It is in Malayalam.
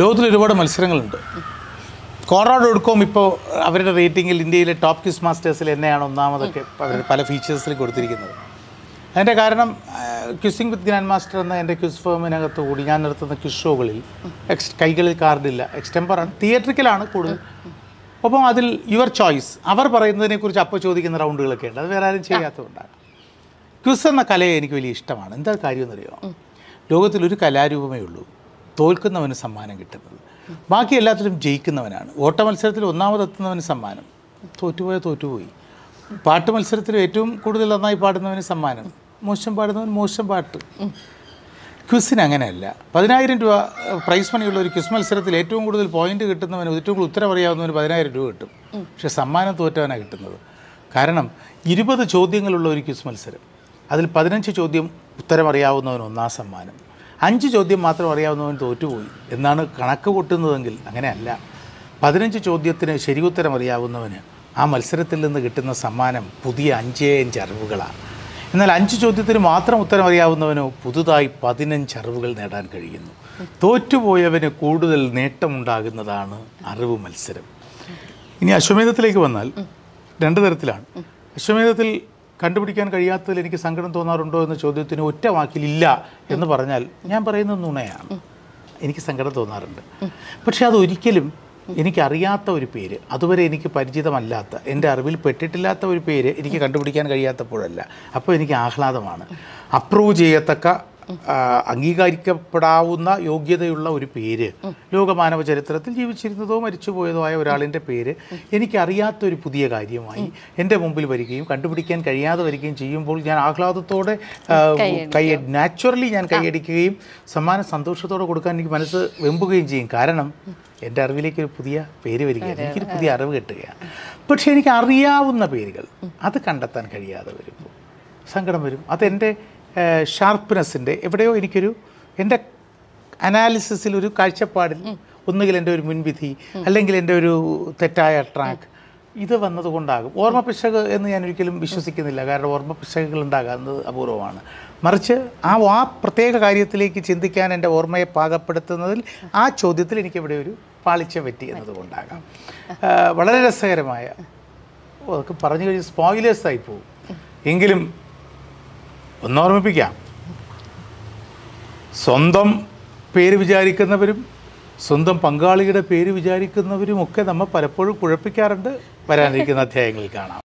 ലോകത്തിൽ ഒരുപാട് മത്സരങ്ങളുണ്ട് കോറാഡ് ഡോട്ട് കോം ഇപ്പോൾ അവരുടെ റേറ്റിംഗിൽ ഇന്ത്യയിലെ ടോപ്പ് ക്യൂസ് മാസ്റ്റേഴ്സിൽ എന്നെയാണ് ഒന്നാമതൊക്കെ അവർ പല ഫീച്ചേഴ്സിൽ കൊടുത്തിരിക്കുന്നത് അതിൻ്റെ കാരണം ക്യുസിങ് വിത്ത് ഗ്രാൻഡ് മാസ്റ്റർ എന്ന എൻ്റെ ക്യുസ് ഫോമിനകത്ത് കൂടി ഞാൻ നടത്തുന്ന ക്യുസ് ഷോകളിൽ എക്സ് കൈകളിൽ കാർഡില്ല എക്സ്റ്റെമ്പറാണ് തിയേറ്ററിക്കലാണ് കൂടുതൽ ഒപ്പം അതിൽ യുവർ ചോയ്സ് അവർ പറയുന്നതിനെക്കുറിച്ച് അപ്പോൾ ചോദിക്കുന്ന റൗണ്ടുകളൊക്കെ ഉണ്ട് അത് വേറെ ആരും ചെയ്യാത്തതുകൊണ്ടാണ് ക്യുസ് എന്ന കലയെ എനിക്ക് വലിയ ഇഷ്ടമാണ് എന്താ കാര്യമെന്നറിയോ ലോകത്തിൽ ഒരു കലാരൂപമേ ഉള്ളൂ തോൽക്കുന്നവന് സമ്മാനം കിട്ടുന്നത് ബാക്കി എല്ലാത്തിലും ജയിക്കുന്നവനാണ് ഓട്ട മത്സരത്തിൽ ഒന്നാമതെത്തുന്നവന് സമ്മാനം തോറ്റുപോയ തോറ്റുപോയി പാട്ട് മത്സരത്തിൽ ഏറ്റവും കൂടുതൽ നന്നായി പാടുന്നവന് സമ്മാനം മോശം പാടുന്നവൻ മോശം പാട്ട് ക്വിസിന് അങ്ങനെയല്ല പതിനായിരം രൂപ പ്രൈസ് മണിയുള്ള ഒരു ക്വിസ് മത്സരത്തിൽ ഏറ്റവും കൂടുതൽ പോയിന്റ് കിട്ടുന്നവന് ഏറ്റവും കൂടുതൽ ഉത്തരം അറിയാവുന്നവന് പതിനായിരം രൂപ കിട്ടും പക്ഷെ സമ്മാനം തോറ്റവനാണ് കിട്ടുന്നത് കാരണം ഇരുപത് ചോദ്യങ്ങളുള്ള ഒരു ക്വിസ് മത്സരം അതിൽ പതിനഞ്ച് ചോദ്യം ഉത്തരം അറിയാവുന്നവന് ഒന്നാം സമ്മാനം അഞ്ച് ചോദ്യം മാത്രം അറിയാവുന്നവൻ തോറ്റുപോയി എന്നാണ് കണക്ക് കൂട്ടുന്നതെങ്കിൽ അങ്ങനെയല്ല പതിനഞ്ച് ചോദ്യത്തിന് ശരിയുത്തരം അറിയാവുന്നവന് ആ മത്സരത്തിൽ നിന്ന് കിട്ടുന്ന സമ്മാനം പുതിയ അഞ്ചേ അഞ്ച് അറിവുകളാണ് എന്നാൽ അഞ്ച് ചോദ്യത്തിന് മാത്രം ഉത്തരം അറിയാവുന്നവനോ പുതുതായി പതിനഞ്ച് അറിവുകൾ നേടാൻ കഴിയുന്നു തോറ്റുപോയവന് കൂടുതൽ നേട്ടമുണ്ടാകുന്നതാണ് അറിവ് മത്സരം ഇനി അശ്വമേധത്തിലേക്ക് വന്നാൽ രണ്ട് തരത്തിലാണ് അശ്വമേധത്തിൽ കണ്ടുപിടിക്കാൻ കഴിയാത്തതിൽ എനിക്ക് സങ്കടം തോന്നാറുണ്ടോ എന്ന ചോദ്യത്തിന് ഒറ്റ വാക്കിലില്ല എന്ന് പറഞ്ഞാൽ ഞാൻ പറയുന്നത് നുണയാണ് എനിക്ക് സങ്കടം തോന്നാറുണ്ട് പക്ഷെ അതൊരിക്കലും എനിക്കറിയാത്ത ഒരു പേര് അതുവരെ എനിക്ക് പരിചിതമല്ലാത്ത എൻ്റെ അറിവിൽ പെട്ടിട്ടില്ലാത്ത ഒരു പേര് എനിക്ക് കണ്ടുപിടിക്കാൻ കഴിയാത്തപ്പോഴല്ല അപ്പോൾ എനിക്ക് ആഹ്ലാദമാണ് അപ്രൂവ് ചെയ്യത്തക്ക അംഗീകരിക്കപ്പെടാവുന്ന യോഗ്യതയുള്ള ഒരു പേര് ലോകമാനവ ചരിത്രത്തിൽ ജീവിച്ചിരുന്നതോ മരിച്ചുപോയതോ ആയ ഒരാളിൻ്റെ പേര് എനിക്കറിയാത്ത ഒരു പുതിയ കാര്യമായി എൻ്റെ മുമ്പിൽ വരികയും കണ്ടുപിടിക്കാൻ കഴിയാതെ വരികയും ചെയ്യുമ്പോൾ ഞാൻ ആഹ്ലാദത്തോടെ കൈ നാച്ചുറലി ഞാൻ കൈയടിക്കുകയും സമ്മാന സന്തോഷത്തോടെ കൊടുക്കാൻ എനിക്ക് മനസ്സ് വെമ്പുകയും ചെയ്യും കാരണം എൻ്റെ അറിവിലേക്ക് ഒരു പുതിയ പേര് വരികയാണ് എനിക്കൊരു പുതിയ അറിവ് കിട്ടുകയാണ് പക്ഷേ എനിക്ക് അറിയാവുന്ന പേരുകൾ അത് കണ്ടെത്താൻ കഴിയാതെ വരുമ്പോൾ സങ്കടം വരും അതെൻ്റെ ഷാർപ്പ്നെസ്സിൻ്റെ എവിടെയോ എനിക്കൊരു എൻ്റെ അനാലിസിസിൽ ഒരു കാഴ്ചപ്പാടിൽ ഒന്നുകിൽ എൻ്റെ ഒരു മുൻവിധി അല്ലെങ്കിൽ എൻ്റെ ഒരു തെറ്റായ ട്രാക്ക് ഇത് വന്നതുകൊണ്ടാകും ഓർമ്മ പിശക് എന്ന് ഞാൻ ഒരിക്കലും വിശ്വസിക്കുന്നില്ല കാരണം ഓർമ്മ പിശകുകൾ ഉണ്ടാകാവുന്നത് അപൂർവമാണ് മറിച്ച് ആ ആ പ്രത്യേക കാര്യത്തിലേക്ക് ചിന്തിക്കാൻ എൻ്റെ ഓർമ്മയെ പാകപ്പെടുത്തുന്നതിൽ ആ ചോദ്യത്തിൽ എനിക്ക് ഇവിടെ ഒരു പാളിച്ച പറ്റി എന്നതുകൊണ്ടാകാം വളരെ രസകരമായ അതൊക്കെ പറഞ്ഞു കഴിഞ്ഞ് സ്പോയിലേഴ്സായി പോകും എങ്കിലും ഒന്ന് ഓർമ്മിപ്പിക്കാം സ്വന്തം പേര് വിചാരിക്കുന്നവരും സ്വന്തം പങ്കാളിയുടെ പേര് വിചാരിക്കുന്നവരും ഒക്കെ നമ്മൾ പലപ്പോഴും കുഴപ്പിക്കാറുണ്ട് വരാനിരിക്കുന്ന അധ്യായങ്ങളിൽ കാണാം